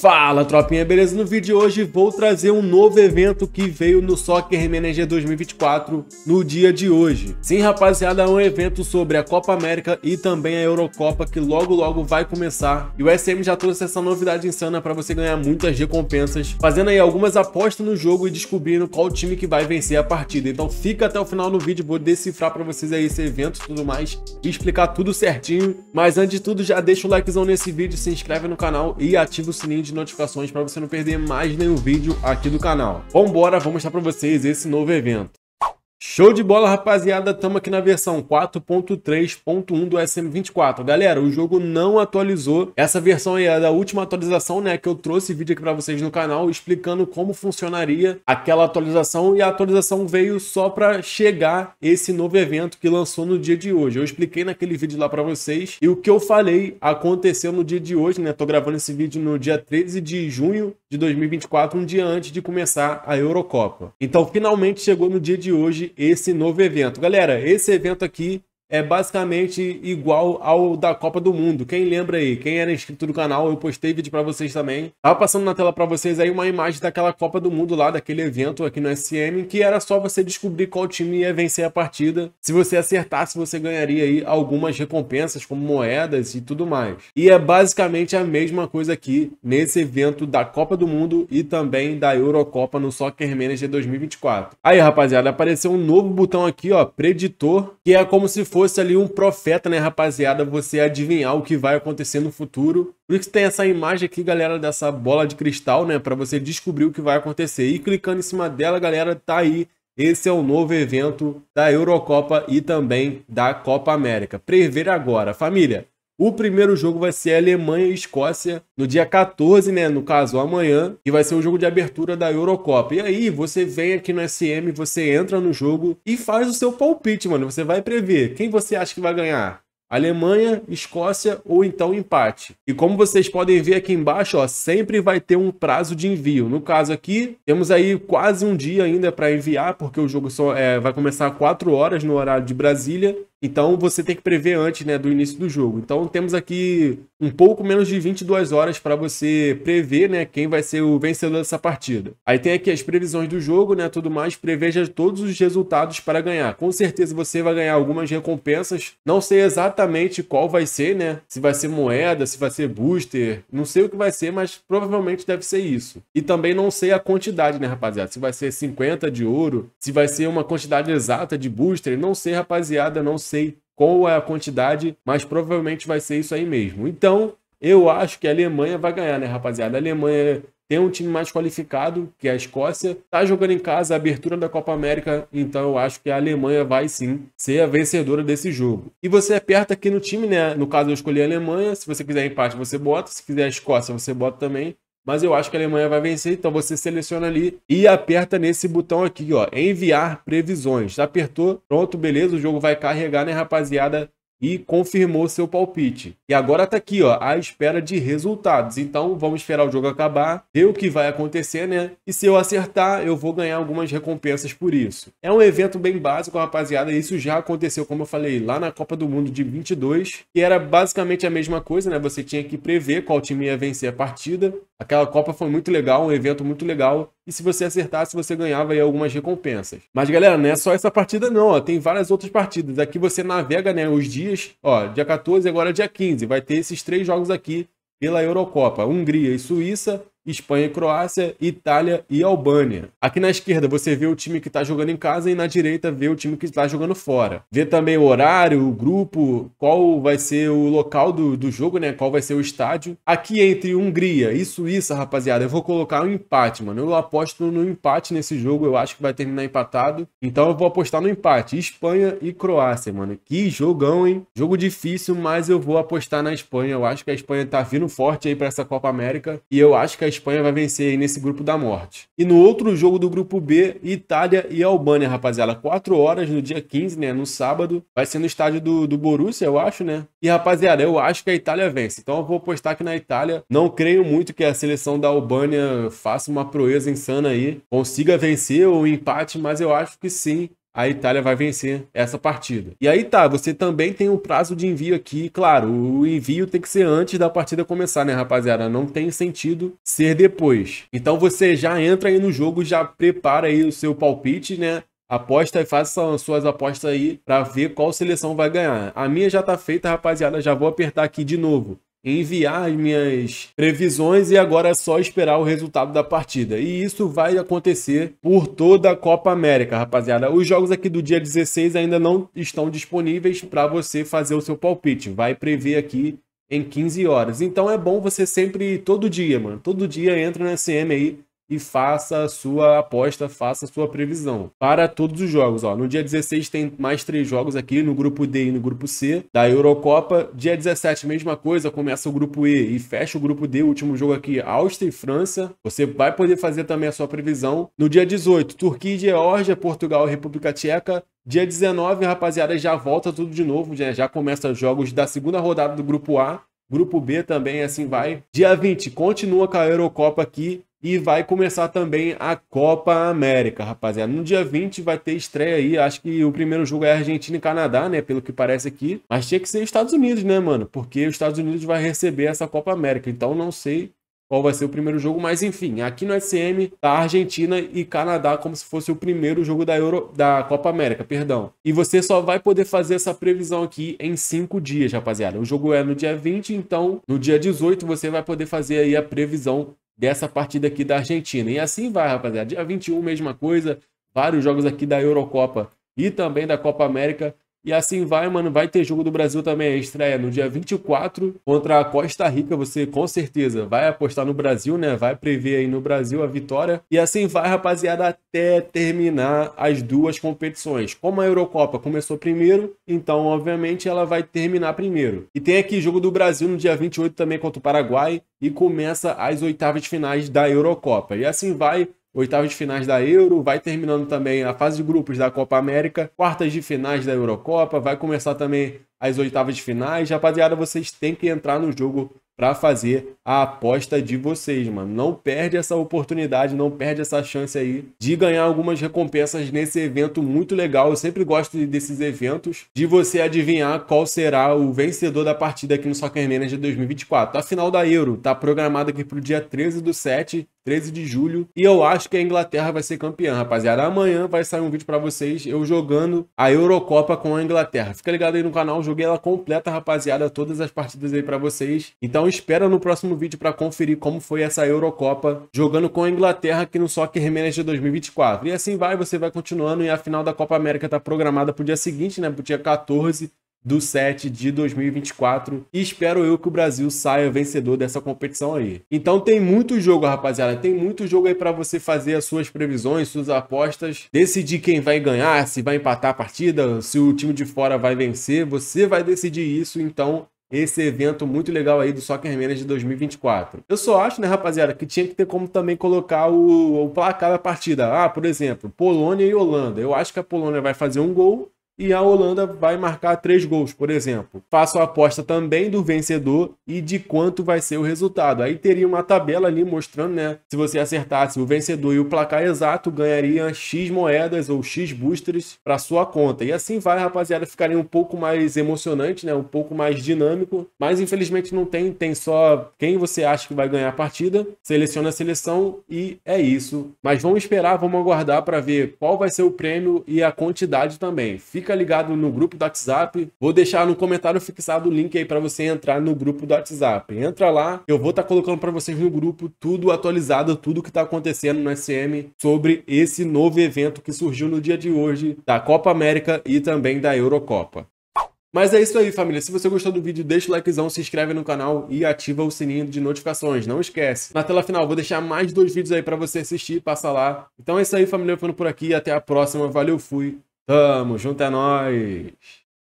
Fala tropinha, beleza? No vídeo de hoje vou trazer um novo evento que veio no Soccer Manager 2024 no dia de hoje. Sim rapaziada, é um evento sobre a Copa América e também a Eurocopa que logo logo vai começar e o SM já trouxe essa novidade insana para você ganhar muitas recompensas, fazendo aí algumas apostas no jogo e descobrindo qual time que vai vencer a partida. Então fica até o final do vídeo, vou decifrar para vocês aí esse evento e tudo mais e explicar tudo certinho. Mas antes de tudo já deixa o likezão nesse vídeo, se inscreve no canal e ativa o sininho de de notificações para você não perder mais nenhum vídeo aqui do canal. Vambora, vou mostrar para vocês esse novo evento. Show de bola, rapaziada. Estamos aqui na versão 4.3.1 do SM24. Galera, o jogo não atualizou. Essa versão aí é da última atualização, né? Que eu trouxe vídeo aqui para vocês no canal explicando como funcionaria aquela atualização. E a atualização veio só para chegar esse novo evento que lançou no dia de hoje. Eu expliquei naquele vídeo lá para vocês. E o que eu falei aconteceu no dia de hoje, né? Tô gravando esse vídeo no dia 13 de junho de 2024, um dia antes de começar a Eurocopa. Então, finalmente chegou no dia de hoje esse novo evento. Galera, esse evento aqui é basicamente igual ao da Copa do Mundo. Quem lembra aí? Quem era inscrito no canal, eu postei vídeo para vocês também. Tava passando na tela para vocês aí uma imagem daquela Copa do Mundo lá, daquele evento aqui no SM, que era só você descobrir qual time ia vencer a partida. Se você acertasse, você ganharia aí algumas recompensas, como moedas e tudo mais. E é basicamente a mesma coisa aqui nesse evento da Copa do Mundo e também da Eurocopa no Soccer Manager 2024. Aí, rapaziada, apareceu um novo botão aqui, ó, preditor, que é como se fosse fosse ali um profeta, né, rapaziada, você adivinhar o que vai acontecer no futuro. Por isso tem essa imagem aqui, galera, dessa bola de cristal, né, para você descobrir o que vai acontecer. E clicando em cima dela, galera, tá aí esse é o novo evento da Eurocopa e também da Copa América. Prever agora, família. O primeiro jogo vai ser Alemanha e Escócia no dia 14, né? No caso, amanhã, que vai ser o jogo de abertura da Eurocopa. E aí, você vem aqui no SM, você entra no jogo e faz o seu palpite, mano. Você vai prever quem você acha que vai ganhar. Alemanha, Escócia ou então empate. E como vocês podem ver aqui embaixo, ó, sempre vai ter um prazo de envio. No caso aqui, temos aí quase um dia ainda para enviar, porque o jogo só é, vai começar 4 horas no horário de Brasília. Então você tem que prever antes né, do início do jogo. Então temos aqui um pouco menos de 22 horas para você prever né, quem vai ser o vencedor dessa partida. Aí tem aqui as previsões do jogo, né, tudo mais, preveja todos os resultados para ganhar. Com certeza você vai ganhar algumas recompensas. Não sei exatamente qual vai ser, né? Se vai ser moeda, se vai ser booster, não sei o que vai ser, mas provavelmente deve ser isso. E também não sei a quantidade, né, rapaziada? Se vai ser 50 de ouro, se vai ser uma quantidade exata de booster, não sei, rapaziada, não sei sei qual é a quantidade, mas provavelmente vai ser isso aí mesmo. Então, eu acho que a Alemanha vai ganhar, né, rapaziada? A Alemanha tem um time mais qualificado, que é a Escócia, tá jogando em casa, a abertura da Copa América, então eu acho que a Alemanha vai sim ser a vencedora desse jogo. E você aperta aqui no time, né? No caso eu escolhi a Alemanha, se você quiser empate você bota, se quiser a Escócia você bota também mas eu acho que a Alemanha vai vencer, então você seleciona ali e aperta nesse botão aqui, ó, enviar previsões. Apertou, pronto, beleza, o jogo vai carregar, né, rapaziada? e confirmou seu palpite. E agora tá aqui, ó, à espera de resultados. Então, vamos esperar o jogo acabar, ver o que vai acontecer, né? E se eu acertar, eu vou ganhar algumas recompensas por isso. É um evento bem básico, rapaziada. Isso já aconteceu, como eu falei, lá na Copa do Mundo de 22, que era basicamente a mesma coisa, né? Você tinha que prever qual time ia vencer a partida. Aquela Copa foi muito legal, um evento muito legal. E se você acertasse, você ganhava aí algumas recompensas. Mas galera, não é só essa partida não, ó, tem várias outras partidas. Aqui você navega né, os dias, ó, dia 14 e agora é dia 15. Vai ter esses três jogos aqui pela Eurocopa. Hungria e Suíça, Espanha e Croácia, Itália e Albânia. Aqui na esquerda você vê o time que está jogando em casa e na direita vê o time que está jogando fora. Vê também o horário, o grupo, qual vai ser o local do, do jogo, né? Qual vai ser o estádio. Aqui entre Hungria e Suíça, rapaziada, eu vou colocar um empate, mano. Eu aposto no empate nesse jogo, eu acho que vai terminar empatado. Então eu vou apostar no empate. Espanha e Croácia, mano. Que jogão, hein? Jogo difícil, mas eu vou apostar na Espanha. Eu acho que a Espanha tá vindo forte aí para essa Copa América e eu acho que a Espanha vai vencer aí nesse grupo da morte. E no outro jogo do grupo B, Itália e Albânia, rapaziada. 4 horas no dia 15, né? No sábado. Vai ser no estádio do, do Borussia, eu acho, né? E, rapaziada, eu acho que a Itália vence. Então eu vou apostar aqui na Itália. Não creio muito que a seleção da Albânia faça uma proeza insana aí. Consiga vencer o empate, mas eu acho que sim a Itália vai vencer essa partida. E aí tá, você também tem um prazo de envio aqui, claro, o envio tem que ser antes da partida começar, né, rapaziada? Não tem sentido ser depois. Então você já entra aí no jogo, já prepara aí o seu palpite, né? aposta e faça suas apostas aí para ver qual seleção vai ganhar. A minha já tá feita, rapaziada, já vou apertar aqui de novo enviar as minhas previsões e agora é só esperar o resultado da partida. E isso vai acontecer por toda a Copa América, rapaziada. Os jogos aqui do dia 16 ainda não estão disponíveis para você fazer o seu palpite. Vai prever aqui em 15 horas. Então é bom você sempre, todo dia, mano, todo dia entra no SM aí e faça a sua aposta, faça a sua previsão para todos os jogos. Ó, no dia 16 tem mais três jogos aqui no grupo D e no grupo C da Eurocopa. Dia 17, mesma coisa, começa o grupo E e fecha o grupo D. O último jogo aqui, Áustria e França. Você vai poder fazer também a sua previsão. No dia 18, Turquia e Geórgia, Portugal e República Tcheca. Dia 19, rapaziada, já volta tudo de novo. Já, já começa os jogos da segunda rodada do grupo A. Grupo B também, assim vai. Dia 20, continua com a Eurocopa aqui. E vai começar também a Copa América, rapaziada. No dia 20 vai ter estreia aí. Acho que o primeiro jogo é Argentina e Canadá, né? Pelo que parece aqui. Mas tinha que ser Estados Unidos, né, mano? Porque os Estados Unidos vai receber essa Copa América. Então não sei qual vai ser o primeiro jogo, mas enfim, aqui no SM tá Argentina e Canadá como se fosse o primeiro jogo da Euro da Copa América, perdão. E você só vai poder fazer essa previsão aqui em cinco dias, rapaziada. O jogo é no dia 20, então no dia 18 você vai poder fazer aí a previsão dessa partida aqui da Argentina. E assim vai, rapaziada. Dia 21, mesma coisa. Vários jogos aqui da Eurocopa e também da Copa América e assim vai, mano. Vai ter jogo do Brasil também. A estreia no dia 24 contra a Costa Rica. Você com certeza vai apostar no Brasil, né? Vai prever aí no Brasil a vitória. E assim vai, rapaziada, até terminar as duas competições. Como a Eurocopa começou primeiro, então, obviamente, ela vai terminar primeiro. E tem aqui jogo do Brasil no dia 28 também contra o Paraguai. E começa as oitavas finais da Eurocopa. E assim vai. Oitavas de finais da Euro, vai terminando também a fase de grupos da Copa América, quartas de finais da Eurocopa, vai começar também as oitavas de finais. Rapaziada, vocês têm que entrar no jogo para fazer a aposta de vocês, mano. Não perde essa oportunidade, não perde essa chance aí de ganhar algumas recompensas nesse evento muito legal. Eu sempre gosto desses eventos, de você adivinhar qual será o vencedor da partida aqui no Soccer Manager 2024. A final da Euro tá programada aqui pro dia 13 do 7 13 de julho. E eu acho que a Inglaterra vai ser campeã, rapaziada. Amanhã vai sair um vídeo para vocês eu jogando a Eurocopa com a Inglaterra. Fica ligado aí no canal, joguei ela completa, rapaziada, todas as partidas aí para vocês. Então espera no próximo vídeo para conferir como foi essa Eurocopa jogando com a Inglaterra aqui no Soccer Manager 2024. E assim vai, você vai continuando e a final da Copa América tá programada pro dia seguinte, né, pro dia 14 do 7 de 2024. E espero eu que o Brasil saia vencedor dessa competição aí. Então tem muito jogo, rapaziada. Tem muito jogo aí para você fazer as suas previsões, suas apostas, decidir quem vai ganhar, se vai empatar a partida, se o time de fora vai vencer. Você vai decidir isso, então esse evento muito legal aí do Soccer Manager de 2024. Eu só acho, né, rapaziada, que tinha que ter como também colocar o, o placar da partida. Ah, por exemplo, Polônia e Holanda. Eu acho que a Polônia vai fazer um gol e a Holanda vai marcar três gols, por exemplo. Faço a aposta também do vencedor e de quanto vai ser o resultado. Aí teria uma tabela ali mostrando, né? Se você acertasse o vencedor e o placar exato, ganharia X moedas ou X boosters para sua conta. E assim vai, rapaziada, ficaria um pouco mais emocionante, né? Um pouco mais dinâmico. Mas infelizmente não tem, tem só quem você acha que vai ganhar a partida, seleciona a seleção e é isso. Mas vamos esperar, vamos aguardar para ver qual vai ser o prêmio e a quantidade também. Fica fica ligado no grupo do WhatsApp. Vou deixar no comentário fixado o link aí para você entrar no grupo do WhatsApp. Entra lá, eu vou estar tá colocando para vocês no grupo tudo atualizado, tudo que está acontecendo no SM sobre esse novo evento que surgiu no dia de hoje da Copa América e também da Eurocopa. Mas é isso aí, família. Se você gostou do vídeo, deixa o likezão, se inscreve no canal e ativa o sininho de notificações. Não esquece. Na tela final, vou deixar mais dois vídeos aí para você assistir, passa lá. Então é isso aí, família. Ficando por aqui. Até a próxima. Valeu, fui. Tamo, junto é nós.